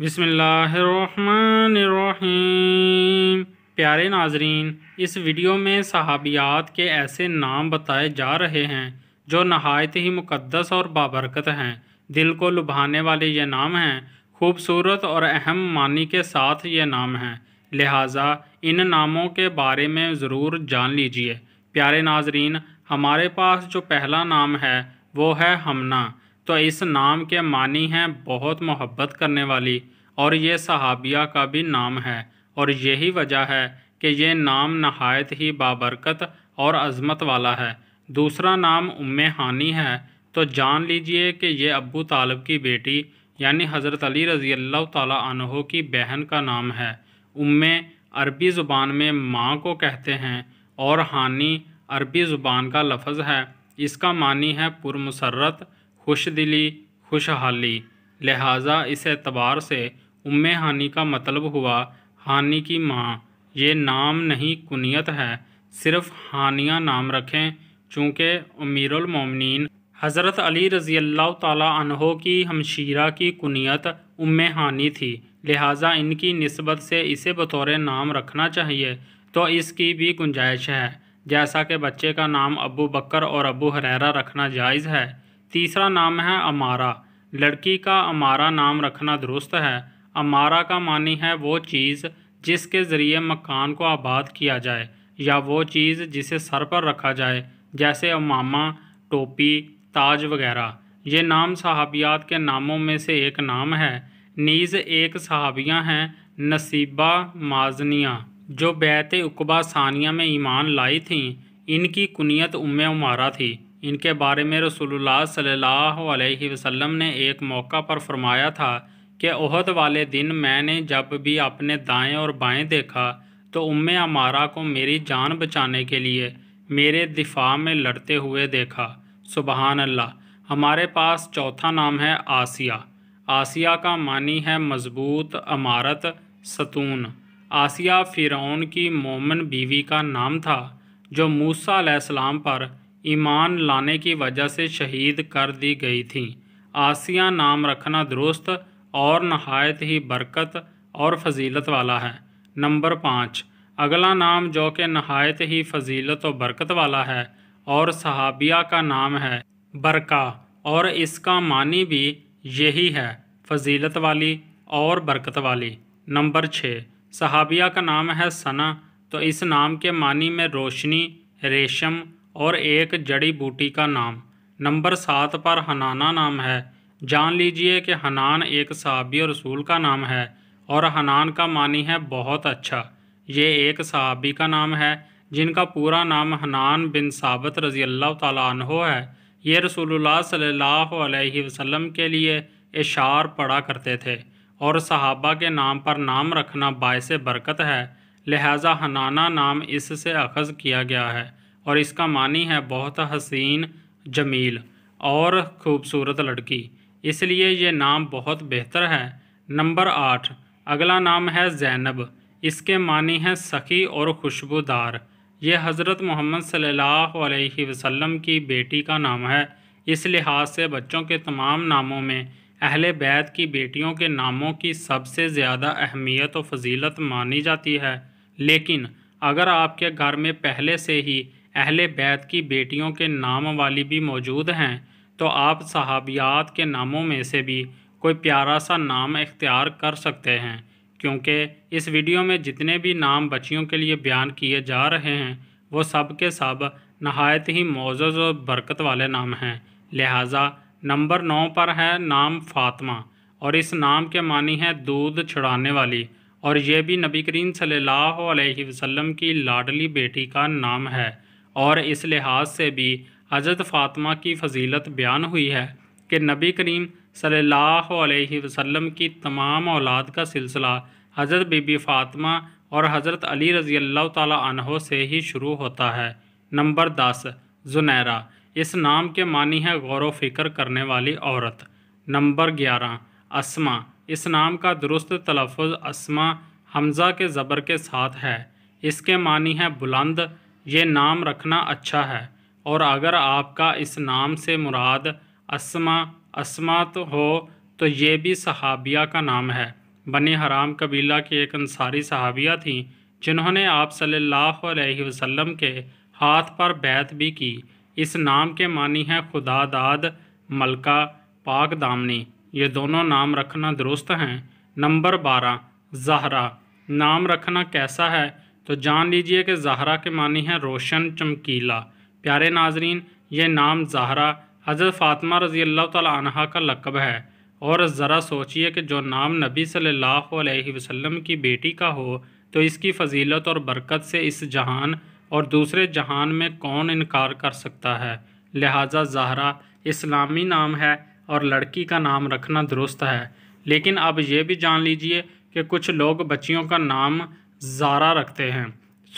बिसमीम प्यारे नाजरीन इस वीडियो में सहाबियात के ऐसे नाम बताए जा रहे हैं जो नहायत ही मुकद्दस और बाबरकत हैं दिल को लुभाने वाले ये नाम हैं खूबसूरत और अहम मानी के साथ ये नाम हैं लिहाजा इन नामों के बारे में ज़रूर जान लीजिए प्यारे नाजरीन हमारे पास जो पहला नाम है वो है हमना तो इस नाम के मानी हैं बहुत मोहब्बत करने वाली और ये सहाबिया का भी नाम है और यही वजह है कि ये नाम नहायत ही बाबरकत और अज़मत वाला है दूसरा नाम उम हानी है तो जान लीजिए कि ये अबू तालब की बेटी यानी हज़रत अली रज़ी अल्लाह तहों की बहन का नाम है उम अरबी ज़ुबान में माँ को कहते हैं और हानी अरबी ज़ुबान का लफज़ है इसका मानी है पुरमसरत खुश दिली खुशहाली लिहाजा इस एतबार से उम हानी का मतलब हुआ हानी की माँ ये नाम नहीं कुनियत है सिर्फ हानिया नाम रखें चूँकि अमीरमिन हज़रत अली रज़ी अल्लाह तहो की हमशीरा की कुनियत उम हानी थी लिहाजा इनकी नस्बत से इसे बतौर नाम रखना चाहिए तो इसकी भी गुंजाइश है जैसा कि बच्चे का नाम अबू बकर और अबू हरेरा रखना जायज़ है तीसरा नाम है अमारा लड़की का अमारा नाम रखना दुरुस्त है अमारा का मानी है वो चीज़ जिसके ज़रिए मकान को आबाद किया जाए या वो चीज़ जिसे सर पर रखा जाए जैसे अमामा टोपी ताज वगैरह ये नाम सहाबियात के नामों में से एक नाम है नीज़ एक सहाबियाँ हैं नसीबा माजनिया जो बैत उकबा सानिया में ईमान लाई थीं इनकी कुनीत उम उमारा थी इनके बारे में रसोल्ला सल्लल्लाहु वसम ने एक मौका पर फरमाया था कि ओहद वाले दिन मैंने जब भी अपने दाएं और बाएं देखा तो उम अमारा को मेरी जान बचाने के लिए मेरे दिफा में लड़ते हुए देखा सुबहान अल्लाह हमारे पास चौथा नाम है आसिया आसिया का मानी है मजबूत अमारत सतून आसिया फ़िरौन की मोमन बीवी का नाम था जो मूसा सलाम पर ईमान लाने की वजह से शहीद कर दी गई थी आसिया नाम रखना दुरुस्त और नहायत ही बरकत और फजीलत वाला है नंबर पाँच अगला नाम जो कि नहायत ही फजीलत और बरकत वाला है और सहाबिया का नाम है बरका और इसका मानी भी यही है फजीलत वाली और बरकत वाली नंबर छः सहाबिया का नाम है सना तो इस नाम के मानी में रोशनी रेशम और एक जड़ी बूटी का नाम नंबर सात पर हनाना नाम है जान लीजिए कि हनान एक सहाबी रसूल का नाम है और हनान का मानी है बहुत अच्छा ये एक सहाबी का नाम है जिनका पूरा नाम हनान बिन साबित रज़ी अल्लाह तहो है ये रसूलुल्लाह सल्लल्लाहु अलैहि वसल्लम के लिए इशार पढ़ा करते थे और सहाबा के नाम पर नाम रखना बायस बरकत है लिहाजा हनाना नाम इससे अखज़ किया गया है और इसका मानी है बहुत हसीन जमील और खूबसूरत लड़की इसलिए ये नाम बहुत बेहतर है नंबर आठ अगला नाम है जैनब इसके मानी है सखी और खुशबूदार ये हज़रत मोहम्मद सल्लल्लाहु अलैहि वसल्लम की बेटी का नाम है इस लिहाज से बच्चों के तमाम नामों में अहल बैत की बेटियों के नामों की सबसे ज़्यादा अहमियत और फजीलत मानी जाती है लेकिन अगर आपके घर में पहले से ही अहले बैत की बेटियों के नाम वाली भी मौजूद हैं तो आप सहाबियात के नामों में से भी कोई प्यारा सा नाम इख्तियार कर सकते हैं क्योंकि इस वीडियो में जितने भी नाम बच्चियों के लिए बयान किए जा रहे हैं वो सब के सब नहायत ही मोज़ और बरकत वाले नाम हैं लिहाजा नंबर नौ पर है नाम फातमा और इस नाम के मानी है दूध छुड़ाने वाली और ये भी नबी करीम सल्लल्लाहु अलैहि वसल्लम की लाडली बेटी का नाम है और इस लिहाज से भी हज़रत फ़ातमा की फजीलत बयान हुई है कि नबी करीम सल्लल्लाहु अलैहि वसल्लम की तमाम औलाद का सिलसिला हज़रत बीबी फातमा और हज़रत अली रज़ी अल्लाह तहों से ही शुरू होता है नंबर दस जुनैरा इस नाम के मानी है गौर व फिक्र करने वाली औरत नंबर ग्यारह असमा इस नाम का दुरुस्त तलफ़ असमा हमज़ा के ज़बर के साथ है इसके मानी है बुलंद ये नाम रखना अच्छा है और अगर आपका इस नाम से मुराद असमा असमात हो तो ये भी सहाबिया का नाम है बने हराम कबीला की एक अंसारी सहाबिया थी जिन्होंने आप सल्लल्लाहु अलैहि वसल्लम के हाथ पर बैत भी की इस नाम के मानी है खुदा दाद मलका पाक दामनी ये दोनों नाम रखना दुरुस्त हैं नंबर बारह जहरा नाम रखना कैसा है तो जान लीजिए कि जहरा के मानी है रोशन चमकीला प्यारे नाजरीन ये नाम जहरा हज़रत फ़ातमा रज़ी अल्लाह तह का लकब है और ज़रा सोचिए कि जो नाम नबी सल्लल्लाहु अलैहि वसल्लम की बेटी का हो तो इसकी फजीलत और बरकत से इस जहान और दूसरे जहान में कौन इनकार कर सकता है लिहाजा जहरा इस्लामी नाम है और लड़की का नाम रखना दुरुस्त है लेकिन अब यह भी जान लीजिए कि कुछ लोग बच्चियों का नाम जारा रखते हैं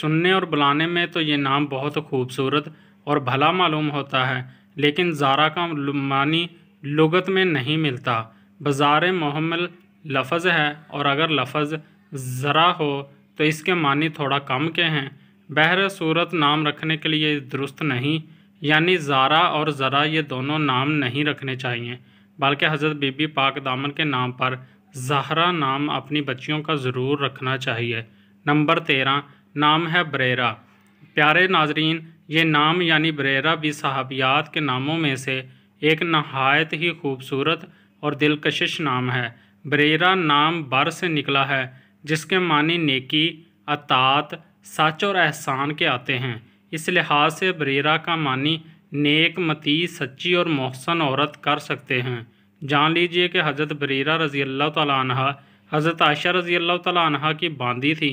सुनने और बुलाने में तो ये नाम बहुत खूबसूरत और भला मालूम होता है लेकिन जारा का मानी लगत में नहीं मिलता बाजार महमल लफज है और अगर लफज ज़रा हो तो इसके मानी थोड़ा कम के हैं बहर सूरत नाम रखने के लिए दुरुस्त नहीं यानी जारा और ज़रा ये दोनों नाम नहीं रखने चाहिए बल्कि हज़रत बीबी पाक दामन के नाम पर जहरा नाम अपनी बच्चियों का ज़रूर रखना चाहिए नंबर तेरह नाम है बरेरा प्यारे नाजरीन ये नाम यानी बरेरा भी सहाबियात के नामों में से एक नहायत ही खूबसूरत और दिलकशिश नाम है बरेरा नाम बर से निकला है जिसके मानी नेकी अतात सच और एहसान के आते हैं इस लिहाज से बरेरा का मानी नेक मती सच्ची और मोहसन औरत कर सकते हैं जान लीजिए कि हज़रत बरेरा रज़ी अल्लाह तह हज़रत आयशा रज़ी अल्लाह तह की बांदी थी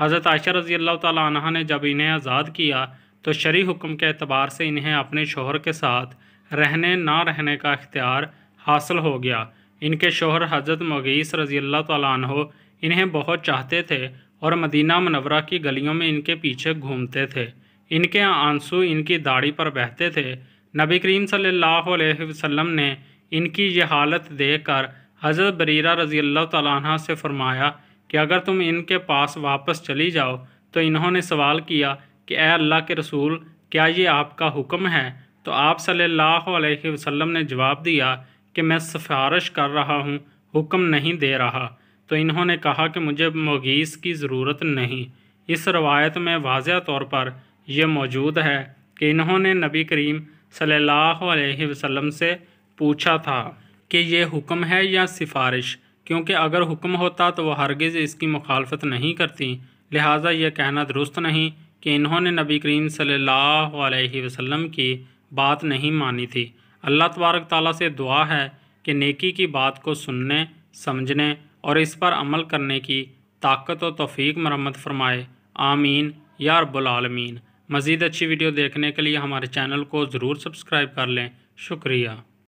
हज़रत आयशा रज़ी अल्लाह ने जब इन्हें आज़ाद किया तो शरी हुक्म के अतबार से इन्हें अपने शोहर के साथ रहने ना रहने का इख्तियार हासिल हो गया इनके शोहर हज़रत मगीस रज़ी अल्लाह तह इन्हें बहुत चाहते थे और मदीना मनवरा की गलियों में इनके पीछे घूमते थे इनके आंसू इनकी दाढ़ी पर बहते थे नबी करीम सल्लल्लाहु अलैहि वसल्लम ने इनकी यह हालत देखकर हज़रत बरीरा रज़ी अल्लाह तह से फ़रमाया कि अगर तुम इनके पास वापस चली जाओ तो इन्होंने सवाल किया कि ए अल्लाह के रसूल क्या ये आपका हुक्म है तो आप सल्लल्लाहु अलैहि वसल्लम ने जवाब दिया कि मैं सिफारिश कर रहा हूँ हुक्म नहीं दे रहा तो इन्होंने कहा कि मुझे मोगीस की ज़रूरत नहीं इस रवायत में वाज तौर पर यह मौजूद है कि इन्होंने नबी करीम सल्लल्लाहु अलैहि वसल्लम से पूछा था कि यह हुक्म है या सिफारिश क्योंकि अगर हुक्म होता तो वह हरगिज़ इसकी मुखालफत नहीं करती लिहाजा यह कहना दुरुस्त नहीं कि इन्होंने नबी करीम सल्लल्लाहु अलैहि वसल्लम की बात नहीं मानी थी अल्लाह तबारक ताली से दुआ है कि नेकी की बात को सुनने समझने और इस पर अमल करने की ताकत और तोफ़ी मरम्मत फ़रमाए आमीन या रबालमीन मज़ीद अच्छी वीडियो देखने के लिए हमारे चैनल को ज़रूर सब्सक्राइब कर लें शुक्रिया